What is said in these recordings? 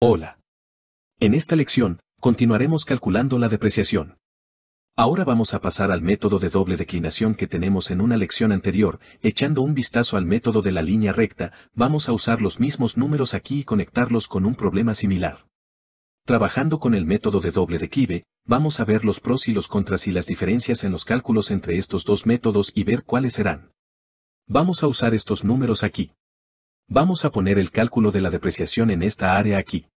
Hola. En esta lección, continuaremos calculando la depreciación. Ahora vamos a pasar al método de doble declinación que tenemos en una lección anterior, echando un vistazo al método de la línea recta, vamos a usar los mismos números aquí y conectarlos con un problema similar. Trabajando con el método de doble declive, vamos a ver los pros y los contras y las diferencias en los cálculos entre estos dos métodos y ver cuáles serán. Vamos a usar estos números aquí. Vamos a poner el cálculo de la depreciación en esta área aquí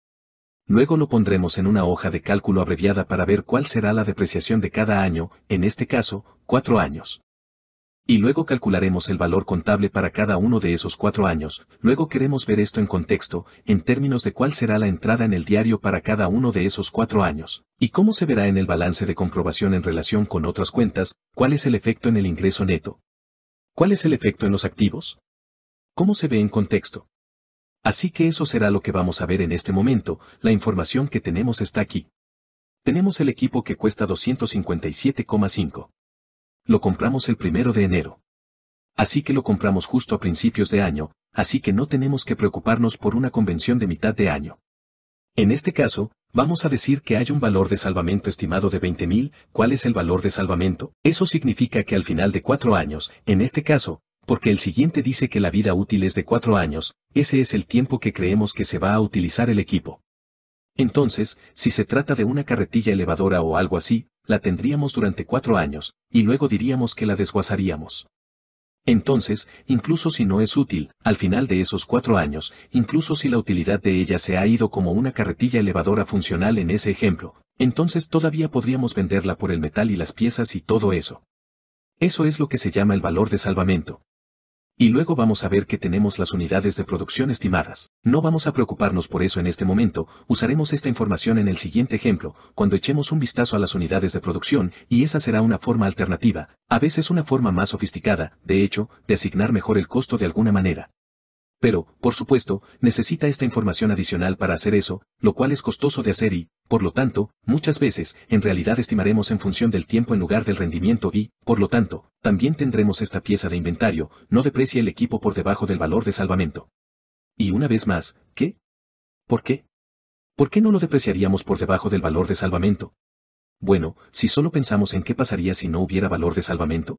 luego lo pondremos en una hoja de cálculo abreviada para ver cuál será la depreciación de cada año, en este caso, cuatro años. Y luego calcularemos el valor contable para cada uno de esos cuatro años, luego queremos ver esto en contexto, en términos de cuál será la entrada en el diario para cada uno de esos cuatro años, y cómo se verá en el balance de comprobación en relación con otras cuentas, cuál es el efecto en el ingreso neto. ¿Cuál es el efecto en los activos? ¿Cómo se ve en contexto? Así que eso será lo que vamos a ver en este momento, la información que tenemos está aquí. Tenemos el equipo que cuesta 257,5. Lo compramos el primero de enero. Así que lo compramos justo a principios de año, así que no tenemos que preocuparnos por una convención de mitad de año. En este caso, vamos a decir que hay un valor de salvamento estimado de 20.000, ¿cuál es el valor de salvamento? Eso significa que al final de cuatro años, en este caso, porque el siguiente dice que la vida útil es de cuatro años, ese es el tiempo que creemos que se va a utilizar el equipo. Entonces, si se trata de una carretilla elevadora o algo así, la tendríamos durante cuatro años, y luego diríamos que la desguazaríamos. Entonces, incluso si no es útil, al final de esos cuatro años, incluso si la utilidad de ella se ha ido como una carretilla elevadora funcional en ese ejemplo, entonces todavía podríamos venderla por el metal y las piezas y todo eso. Eso es lo que se llama el valor de salvamento, y luego vamos a ver que tenemos las unidades de producción estimadas. No vamos a preocuparnos por eso en este momento, usaremos esta información en el siguiente ejemplo, cuando echemos un vistazo a las unidades de producción, y esa será una forma alternativa, a veces una forma más sofisticada, de hecho, de asignar mejor el costo de alguna manera. Pero, por supuesto, necesita esta información adicional para hacer eso, lo cual es costoso de hacer y, por lo tanto, muchas veces, en realidad estimaremos en función del tiempo en lugar del rendimiento y, por lo tanto, también tendremos esta pieza de inventario, no deprecia el equipo por debajo del valor de salvamento. Y una vez más, ¿qué? ¿Por qué? ¿Por qué no lo depreciaríamos por debajo del valor de salvamento? Bueno, si solo pensamos en qué pasaría si no hubiera valor de salvamento.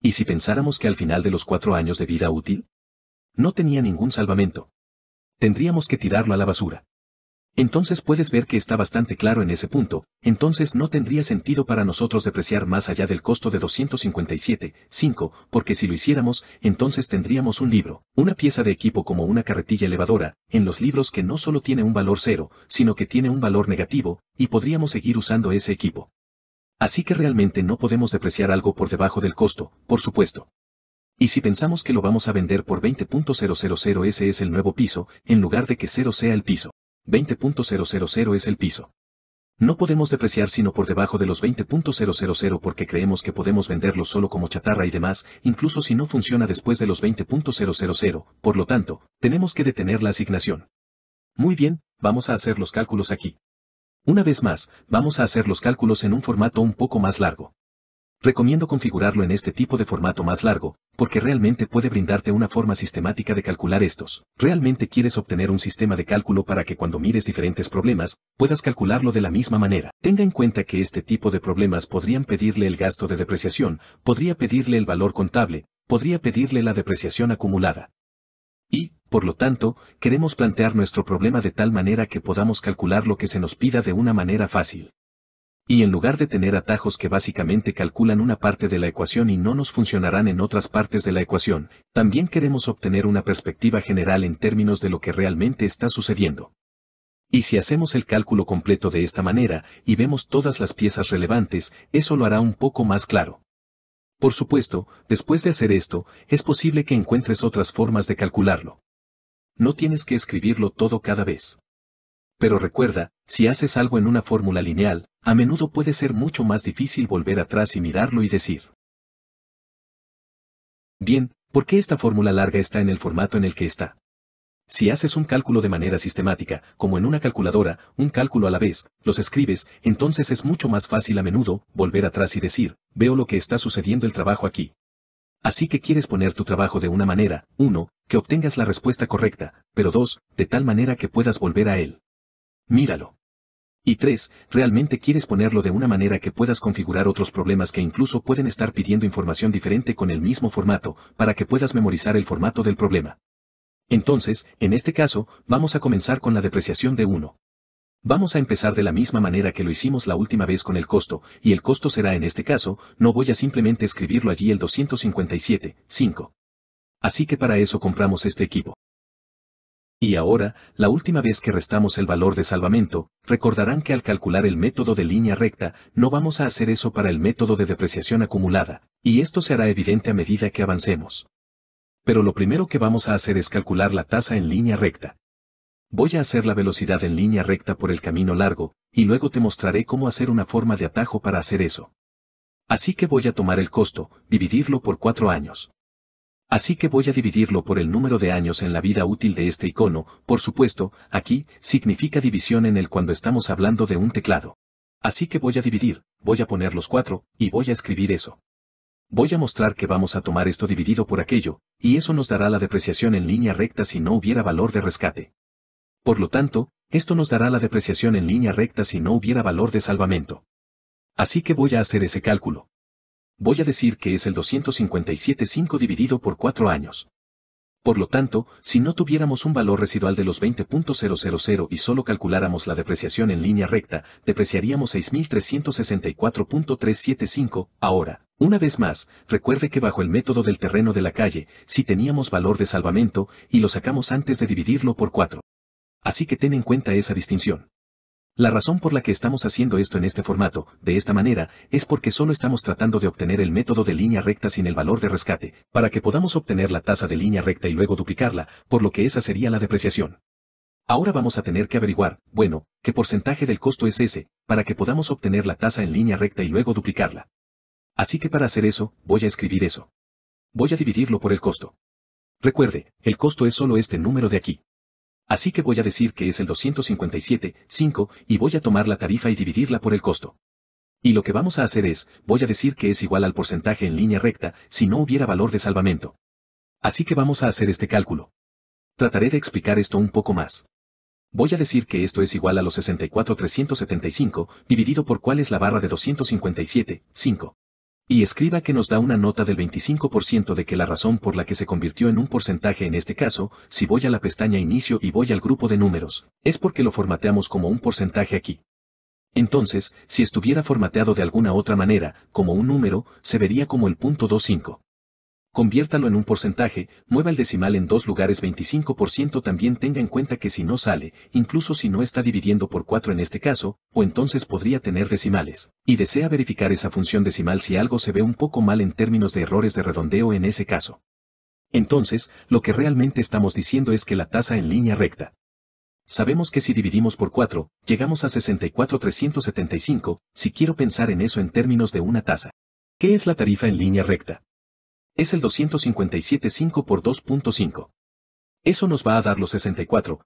¿Y si pensáramos que al final de los cuatro años de vida útil? no tenía ningún salvamento. Tendríamos que tirarlo a la basura. Entonces puedes ver que está bastante claro en ese punto, entonces no tendría sentido para nosotros depreciar más allá del costo de 257.5, porque si lo hiciéramos, entonces tendríamos un libro, una pieza de equipo como una carretilla elevadora, en los libros que no solo tiene un valor cero, sino que tiene un valor negativo, y podríamos seguir usando ese equipo. Así que realmente no podemos depreciar algo por debajo del costo, por supuesto. Y si pensamos que lo vamos a vender por 20.000 ese es el nuevo piso, en lugar de que 0 sea el piso. 20.000 es el piso. No podemos depreciar sino por debajo de los 20.000 porque creemos que podemos venderlo solo como chatarra y demás, incluso si no funciona después de los 20.000, por lo tanto, tenemos que detener la asignación. Muy bien, vamos a hacer los cálculos aquí. Una vez más, vamos a hacer los cálculos en un formato un poco más largo. Recomiendo configurarlo en este tipo de formato más largo, porque realmente puede brindarte una forma sistemática de calcular estos. Realmente quieres obtener un sistema de cálculo para que cuando mires diferentes problemas, puedas calcularlo de la misma manera. Tenga en cuenta que este tipo de problemas podrían pedirle el gasto de depreciación, podría pedirle el valor contable, podría pedirle la depreciación acumulada. Y, por lo tanto, queremos plantear nuestro problema de tal manera que podamos calcular lo que se nos pida de una manera fácil y en lugar de tener atajos que básicamente calculan una parte de la ecuación y no nos funcionarán en otras partes de la ecuación, también queremos obtener una perspectiva general en términos de lo que realmente está sucediendo. Y si hacemos el cálculo completo de esta manera y vemos todas las piezas relevantes, eso lo hará un poco más claro. Por supuesto, después de hacer esto, es posible que encuentres otras formas de calcularlo. No tienes que escribirlo todo cada vez. Pero recuerda, si haces algo en una fórmula lineal, a menudo puede ser mucho más difícil volver atrás y mirarlo y decir. Bien, ¿por qué esta fórmula larga está en el formato en el que está? Si haces un cálculo de manera sistemática, como en una calculadora, un cálculo a la vez, los escribes, entonces es mucho más fácil a menudo volver atrás y decir, veo lo que está sucediendo el trabajo aquí. Así que quieres poner tu trabajo de una manera, uno, que obtengas la respuesta correcta, pero dos, de tal manera que puedas volver a él. Míralo. Y 3. Realmente quieres ponerlo de una manera que puedas configurar otros problemas que incluso pueden estar pidiendo información diferente con el mismo formato, para que puedas memorizar el formato del problema. Entonces, en este caso, vamos a comenzar con la depreciación de 1. Vamos a empezar de la misma manera que lo hicimos la última vez con el costo, y el costo será en este caso, no voy a simplemente escribirlo allí el 257, 5. Así que para eso compramos este equipo. Y ahora, la última vez que restamos el valor de salvamento, recordarán que al calcular el método de línea recta, no vamos a hacer eso para el método de depreciación acumulada, y esto se hará evidente a medida que avancemos. Pero lo primero que vamos a hacer es calcular la tasa en línea recta. Voy a hacer la velocidad en línea recta por el camino largo, y luego te mostraré cómo hacer una forma de atajo para hacer eso. Así que voy a tomar el costo, dividirlo por cuatro años. Así que voy a dividirlo por el número de años en la vida útil de este icono, por supuesto, aquí, significa división en el cuando estamos hablando de un teclado. Así que voy a dividir, voy a poner los cuatro, y voy a escribir eso. Voy a mostrar que vamos a tomar esto dividido por aquello, y eso nos dará la depreciación en línea recta si no hubiera valor de rescate. Por lo tanto, esto nos dará la depreciación en línea recta si no hubiera valor de salvamento. Así que voy a hacer ese cálculo voy a decir que es el 257.5 dividido por 4 años. Por lo tanto, si no tuviéramos un valor residual de los 20.000 y solo calculáramos la depreciación en línea recta, depreciaríamos 6.364.375. Ahora, una vez más, recuerde que bajo el método del terreno de la calle, si teníamos valor de salvamento, y lo sacamos antes de dividirlo por 4. Así que ten en cuenta esa distinción. La razón por la que estamos haciendo esto en este formato, de esta manera, es porque solo estamos tratando de obtener el método de línea recta sin el valor de rescate, para que podamos obtener la tasa de línea recta y luego duplicarla, por lo que esa sería la depreciación. Ahora vamos a tener que averiguar, bueno, qué porcentaje del costo es ese, para que podamos obtener la tasa en línea recta y luego duplicarla. Así que para hacer eso, voy a escribir eso. Voy a dividirlo por el costo. Recuerde, el costo es solo este número de aquí. Así que voy a decir que es el 257,5 y voy a tomar la tarifa y dividirla por el costo. Y lo que vamos a hacer es, voy a decir que es igual al porcentaje en línea recta si no hubiera valor de salvamento. Así que vamos a hacer este cálculo. Trataré de explicar esto un poco más. Voy a decir que esto es igual a los 64,375, dividido por cuál es la barra de 257,5. Y escriba que nos da una nota del 25% de que la razón por la que se convirtió en un porcentaje en este caso, si voy a la pestaña inicio y voy al grupo de números, es porque lo formateamos como un porcentaje aquí. Entonces, si estuviera formateado de alguna otra manera, como un número, se vería como el punto 25 conviértalo en un porcentaje, mueva el decimal en dos lugares 25% también tenga en cuenta que si no sale, incluso si no está dividiendo por 4 en este caso, o entonces podría tener decimales, y desea verificar esa función decimal si algo se ve un poco mal en términos de errores de redondeo en ese caso. Entonces, lo que realmente estamos diciendo es que la tasa en línea recta. Sabemos que si dividimos por 4, llegamos a 64,375, si quiero pensar en eso en términos de una tasa. ¿Qué es la tarifa en línea recta? es el 257.5 por 2.5. Eso nos va a dar los 64,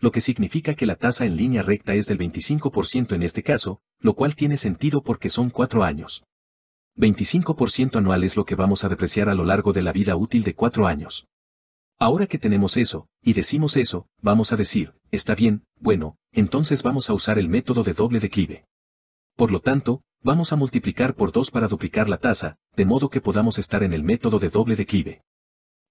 lo que significa que la tasa en línea recta es del 25% en este caso, lo cual tiene sentido porque son 4 años. 25% anual es lo que vamos a depreciar a lo largo de la vida útil de 4 años. Ahora que tenemos eso, y decimos eso, vamos a decir, está bien, bueno, entonces vamos a usar el método de doble declive. Por lo tanto, Vamos a multiplicar por 2 para duplicar la tasa, de modo que podamos estar en el método de doble declive.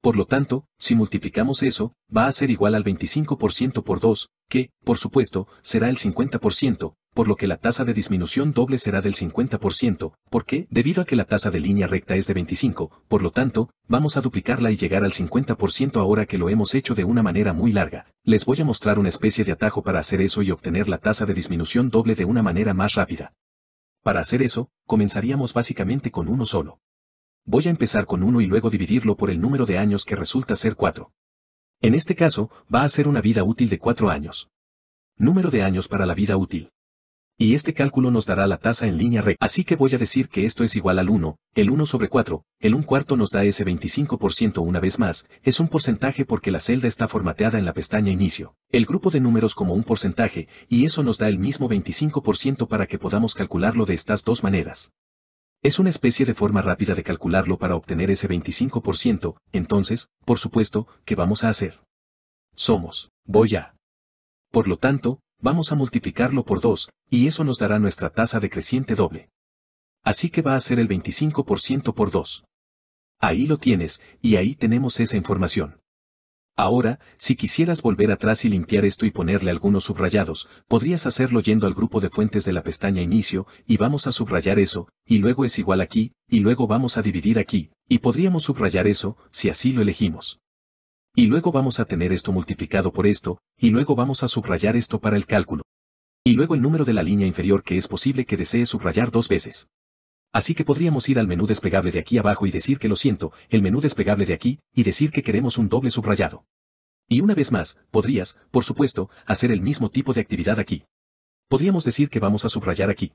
Por lo tanto, si multiplicamos eso, va a ser igual al 25% por 2, que, por supuesto, será el 50%, por lo que la tasa de disminución doble será del 50%, porque, debido a que la tasa de línea recta es de 25, por lo tanto, vamos a duplicarla y llegar al 50% ahora que lo hemos hecho de una manera muy larga. Les voy a mostrar una especie de atajo para hacer eso y obtener la tasa de disminución doble de una manera más rápida. Para hacer eso, comenzaríamos básicamente con uno solo. Voy a empezar con uno y luego dividirlo por el número de años que resulta ser cuatro. En este caso, va a ser una vida útil de cuatro años. Número de años para la vida útil y este cálculo nos dará la tasa en línea recta. Así que voy a decir que esto es igual al 1, el 1 sobre 4, el 1 cuarto nos da ese 25% una vez más, es un porcentaje porque la celda está formateada en la pestaña inicio. El grupo de números como un porcentaje, y eso nos da el mismo 25% para que podamos calcularlo de estas dos maneras. Es una especie de forma rápida de calcularlo para obtener ese 25%, entonces, por supuesto, ¿qué vamos a hacer? Somos, voy a. Por lo tanto, vamos a multiplicarlo por 2, y eso nos dará nuestra tasa de creciente doble. Así que va a ser el 25% por 2. Ahí lo tienes, y ahí tenemos esa información. Ahora, si quisieras volver atrás y limpiar esto y ponerle algunos subrayados, podrías hacerlo yendo al grupo de fuentes de la pestaña Inicio, y vamos a subrayar eso, y luego es igual aquí, y luego vamos a dividir aquí, y podríamos subrayar eso, si así lo elegimos. Y luego vamos a tener esto multiplicado por esto, y luego vamos a subrayar esto para el cálculo. Y luego el número de la línea inferior que es posible que desee subrayar dos veces. Así que podríamos ir al menú desplegable de aquí abajo y decir que lo siento, el menú desplegable de aquí, y decir que queremos un doble subrayado. Y una vez más, podrías, por supuesto, hacer el mismo tipo de actividad aquí. Podríamos decir que vamos a subrayar aquí.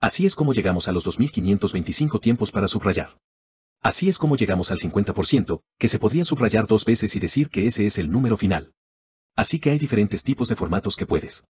Así es como llegamos a los 2525 tiempos para subrayar. Así es como llegamos al 50%, que se podría subrayar dos veces y decir que ese es el número final. Así que hay diferentes tipos de formatos que puedes